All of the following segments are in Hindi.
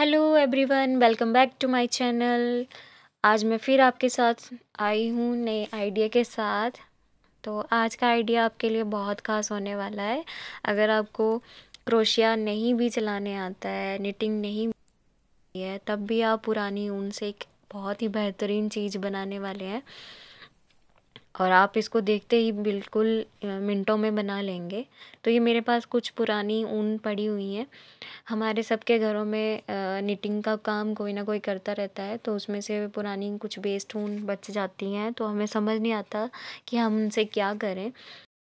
hello everyone welcome back to my channel आज मैं फिर आपके साथ आई हूँ नए आइडिया के साथ तो आज का आइडिया आपके लिए बहुत खास होने वाला है अगर आपको क्रोशिया नहीं भी चलाने आता है निटिंग नहीं है तब भी आप पुरानी ऊन से एक बहुत ही बेहतरीन चीज़ बनाने वाले हैं और आप इसको देखते ही बिल्कुल मिनटों में बना लेंगे तो ये मेरे पास कुछ पुरानी ऊन पड़ी हुई हैं हमारे सबके घरों में निटिंग का काम कोई ना कोई करता रहता है तो उसमें से पुरानी कुछ वेस्ट ऊन बच जाती हैं तो हमें समझ नहीं आता कि हम उनसे क्या करें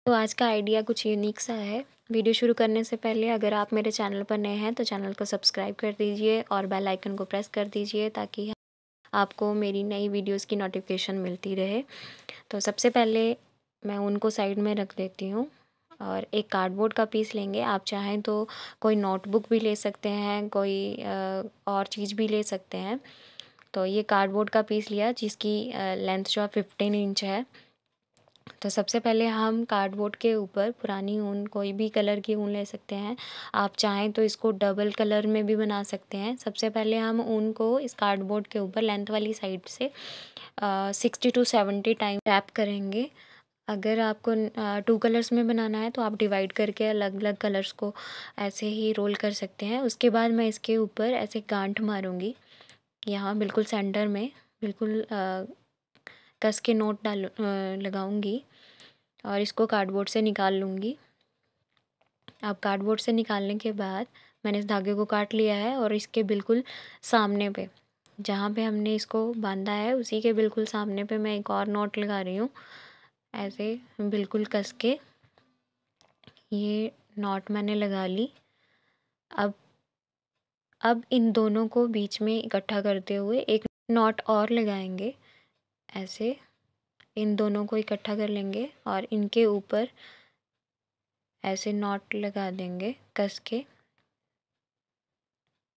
तो आज का आइडिया कुछ यूनिक सा है वीडियो शुरू करने से पहले अगर आप मेरे चैनल पर नए हैं तो चैनल को सब्सक्राइब कर दीजिए और बेल आइकन को प्रेस कर दीजिए ताकि आपको मेरी नई वीडियोस की नोटिफिकेशन मिलती रहे तो सबसे पहले मैं उनको साइड में रख देती हूँ और एक कार्डबोर्ड का पीस लेंगे आप चाहें तो कोई नोटबुक भी ले सकते हैं कोई और चीज़ भी ले सकते हैं तो ये कार्डबोर्ड का पीस लिया जिसकी लेंथ जो है फिफ्टीन इंच है तो सबसे पहले हम कार्डबोर्ड के ऊपर पुरानी ऊन कोई भी कलर की ऊन ले सकते हैं आप चाहें तो इसको डबल कलर में भी बना सकते हैं सबसे पहले हम ऊन को इस कार्डबोर्ड के ऊपर लेंथ वाली साइड से sixty to seventy time tap करेंगे अगर आपको टू कलर्स में बनाना है तो आप डिवाइड करके अलग अलग कलर्स को ऐसे ही रोल कर सकते हैं उसके बाद मैं इसके ऊपर ऐसे गांठ मारूँगी यहाँ बिल्कुल सेंटर में बिल्कुल कस के नोट डालू लगाऊँगी और इसको कार्डबोर्ड से निकाल लूँगी अब कार्डबोर्ड से निकालने के बाद मैंने इस धागे को काट लिया है और इसके बिल्कुल सामने पे जहाँ पे हमने इसको बांधा है उसी के बिल्कुल सामने पे मैं एक और नोट लगा रही हूँ ऐसे बिल्कुल कस के ये नॉट मैंने लगा ली अब अब इन दोनों को बीच में इकट्ठा करते हुए एक नॉट और लगाएंगे ऐसे इन दोनों को इकट्ठा कर लेंगे और इनके ऊपर ऐसे नॉट लगा देंगे कस के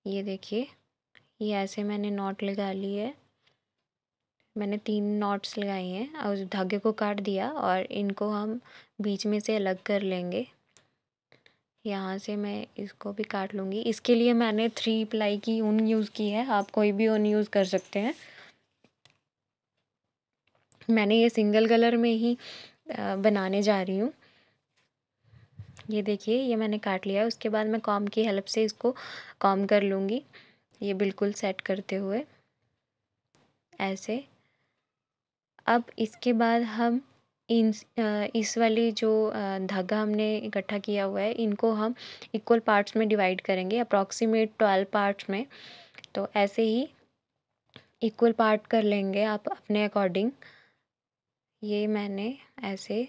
ये देखिए ये ऐसे मैंने नॉट लगा ली है मैंने तीन नॉट्स लगाई हैं और उस धागे को काट दिया और इनको हम बीच में से अलग कर लेंगे यहाँ से मैं इसको भी काट लूँगी इसके लिए मैंने थ्री प्लाई की ऊन यूज़ की है आप कोई भी ऊन यूज़ कर सकते हैं मैंने ये सिंगल कलर में ही बनाने जा रही हूँ ये देखिए ये मैंने काट लिया है उसके बाद मैं कॉम की हेल्प से इसको कॉम कर लूँगी ये बिल्कुल सेट करते हुए ऐसे अब इसके बाद हम इन इस वाली जो धागा हमने इकट्ठा किया हुआ है इनको हम इक्वल पार्ट्स में डिवाइड करेंगे अप्रॉक्सीमेट ट्वेल्व पार्ट्स में तो ऐसे ही इक्वल पार्ट कर लेंगे आप अपने अकॉर्डिंग ये मैंने ऐसे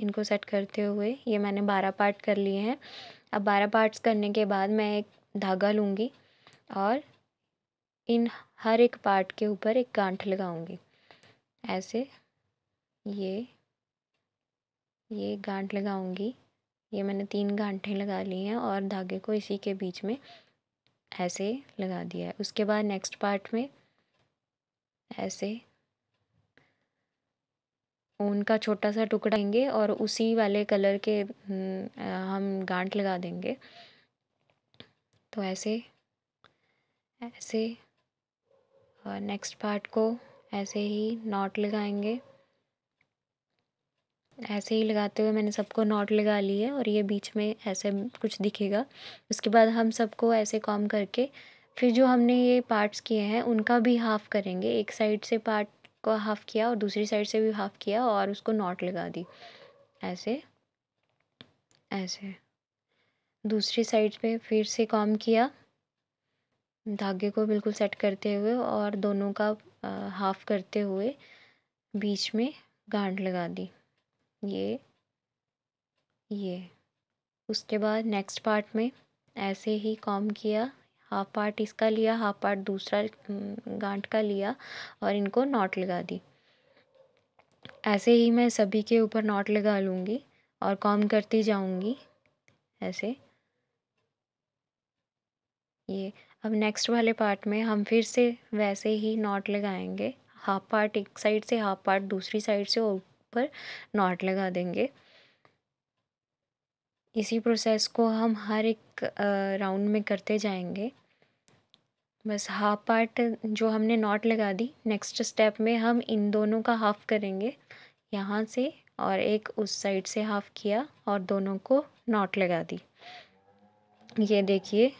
इनको सेट करते हुए ये मैंने बारह पार्ट कर लिए हैं अब बारह पार्ट्स करने के बाद मैं एक धागा लूँगी और इन हर एक पार्ट के ऊपर एक गांठ लगाऊँगी ऐसे ये ये गांठ लगाऊँगी ये मैंने तीन गांठें लगा ली हैं और धागे को इसी के बीच में ऐसे लगा दिया है उसके बाद नेक्स्ट पार्ट में ऐसे ऊन का छोटा सा टुकड़ा लेंगे और उसी वाले कलर के हम्म, हम गांठ लगा देंगे तो ऐसे ऐसे और नेक्स्ट पार्ट को ऐसे ही नॉट लगाएंगे ऐसे ही लगाते हुए मैंने सबको नॉट लगा ली है और ये बीच में ऐसे कुछ दिखेगा उसके बाद हम सबको ऐसे कॉम करके फिर जो हमने ये पार्ट्स किए हैं उनका भी हाफ़ करेंगे एक साइड से पार्ट को हाफ़ किया और दूसरी साइड से भी हाफ़ किया और उसको नॉट लगा दी ऐसे ऐसे दूसरी साइड पे फिर से काम किया धागे को बिल्कुल सेट करते हुए और दोनों का हाफ़ करते हुए बीच में गांठ लगा दी ये ये उसके बाद नेक्स्ट पार्ट में ऐसे ही काम किया हाफ पार्ट इसका लिया हाफ पार्ट दूसरा गांठ का लिया और इनको नॉट लगा दी ऐसे ही मैं सभी के ऊपर नॉट लगा लूँगी और कॉम करती जाऊँगी ऐसे ये अब नेक्स्ट वाले पार्ट में हम फिर से वैसे ही नॉट लगाएंगे हाफ पार्ट एक साइड से हाफ पार्ट दूसरी साइड से ऊपर नॉट लगा देंगे इसी प्रोसेस को हम हर एक राउंड में करते जाएंगे बस हाफ पार्ट जो हमने नॉट लगा दी नेक्स्ट स्टेप में हम इन दोनों का हाफ़ करेंगे यहाँ से और एक उस साइड से हाफ़ किया और दोनों को नॉट लगा दी ये देखिए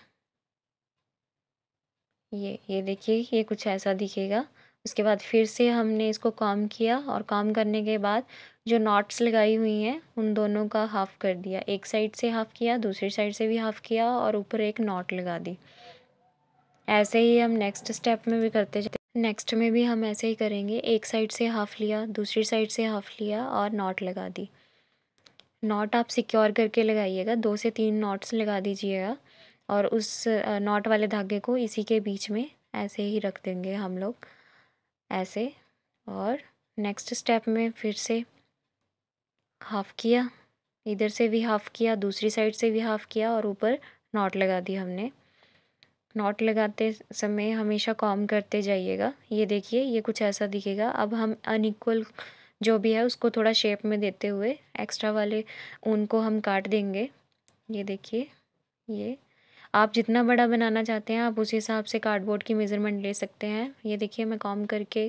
ये ये देखिए ये कुछ ऐसा दिखेगा उसके बाद फिर से हमने इसको काम किया और काम करने के बाद जो नॉट्स लगाई हुई हैं उन दोनों का हाफ़ कर दिया एक साइड से हाफ़ किया दूसरी साइड से भी हाफ़ किया और ऊपर एक नॉट लगा दी ऐसे ही हम नेक्स्ट स्टेप में भी करते जाते नेक्स्ट में भी हम ऐसे ही करेंगे एक साइड से हाफ़ लिया दूसरी साइड से हाफ़ लिया और नॉट लगा दी नॉट आप सिक्योर करके लगाइएगा दो से तीन नॉट्स लगा दीजिएगा और उस नॉट वाले धागे को इसी के बीच में ऐसे ही रख देंगे हम लोग ऐसे और नेक्स्ट स्टेप में फिर से हाफ़ किया इधर से भी हाफ़ किया दूसरी साइड से भी हाफ़ किया और ऊपर नॉट लगा दी हमने नॉट लगाते समय हमेशा कॉम करते जाइएगा ये देखिए ये कुछ ऐसा दिखेगा अब हम अनइक्वल जो भी है उसको थोड़ा शेप में देते हुए एक्स्ट्रा वाले ऊन को हम काट देंगे ये देखिए ये आप जितना बड़ा बनाना चाहते हैं आप उस हिसाब से कार्डबोर्ड की मेज़रमेंट ले सकते हैं ये देखिए मैं कॉम करके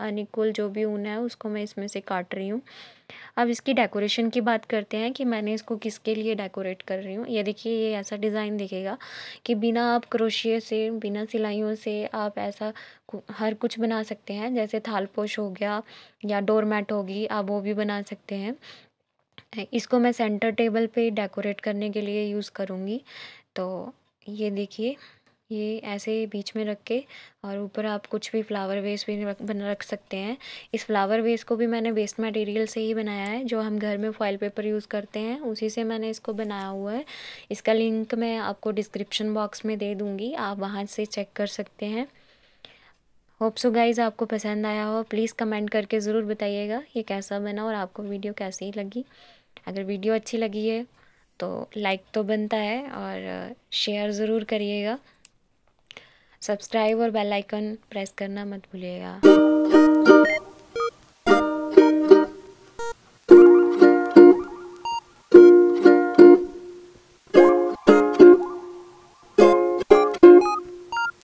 अनिकुल जो भी ऊन है उसको मैं इसमें से काट रही हूँ अब इसकी डेकोरेशन की बात करते हैं कि मैंने इसको किसके लिए डेकोरेट कर रही हूँ ये देखिए ये ऐसा डिज़ाइन दिखेगा कि बिना आप क्रोशिए से बिना सिलाइयों से आप ऐसा हर कुछ बना सकते हैं जैसे थालपोश हो गया या डोरमेट होगी आप वो भी बना सकते हैं इसको मैं सेंटर टेबल पर डेकोरेट करने के लिए यूज़ करूँगी तो ये देखिए ये ऐसे बीच में रख के और ऊपर आप कुछ भी फ्लावर वेस भी रख बना रख सकते हैं इस फ्लावर वेस को भी मैंने वेस्ट मटेरियल से ही बनाया है जो हम घर में फॉइल पेपर यूज़ करते हैं उसी से मैंने इसको बनाया हुआ है इसका लिंक मैं आपको डिस्क्रिप्शन बॉक्स में दे दूँगी आप वहाँ से चेक कर सकते हैं होप सो गाइज़ आपको पसंद आया हो प्लीज़ कमेंट करके ज़रूर बताइएगा ये कैसा बना और आपको वीडियो कैसी लगी अगर वीडियो अच्छी लगी है तो लाइक तो बनता है और शेयर ज़रूर करिएगा सब्सक्राइब और बेल आइकन प्रेस करना मत भूलिएगा